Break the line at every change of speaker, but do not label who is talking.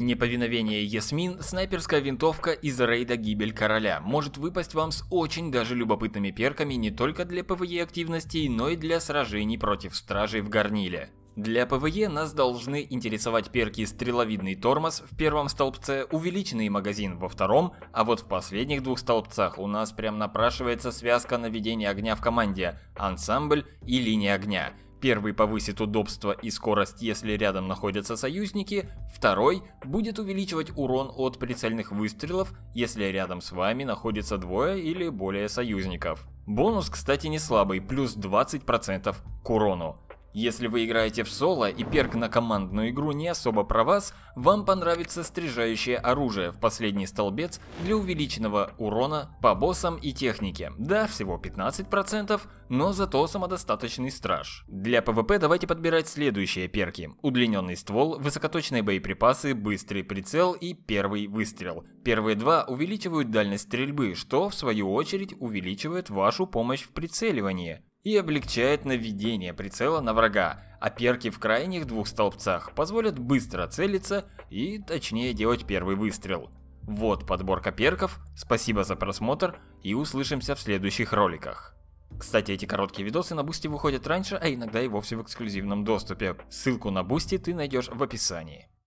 Неповиновение Ясмин, снайперская винтовка из рейда «Гибель короля» может выпасть вам с очень даже любопытными перками не только для ПВЕ активностей, но и для сражений против стражей в горниле. Для ПВЕ нас должны интересовать перки «Стреловидный тормоз» в первом столбце, «Увеличенный магазин» во втором, а вот в последних двух столбцах у нас прям напрашивается связка наведения огня в команде, ансамбль и линия огня – Первый повысит удобство и скорость, если рядом находятся союзники, второй будет увеличивать урон от прицельных выстрелов, если рядом с вами находится двое или более союзников. Бонус, кстати, не слабый, плюс 20% к урону. Если вы играете в соло и перк на командную игру не особо про вас, вам понравится стрижающее оружие в последний столбец для увеличенного урона по боссам и технике. Да, всего 15%, но зато самодостаточный страж. Для ПВП давайте подбирать следующие перки. Удлиненный ствол, высокоточные боеприпасы, быстрый прицел и первый выстрел. Первые два увеличивают дальность стрельбы, что в свою очередь увеличивает вашу помощь в прицеливании и облегчает наведение прицела на врага, а перки в крайних двух столбцах позволят быстро целиться и точнее делать первый выстрел. Вот подборка перков, спасибо за просмотр и услышимся в следующих роликах. Кстати, эти короткие видосы на Бусти выходят раньше, а иногда и вовсе в эксклюзивном доступе. Ссылку на Бусти ты найдешь в описании.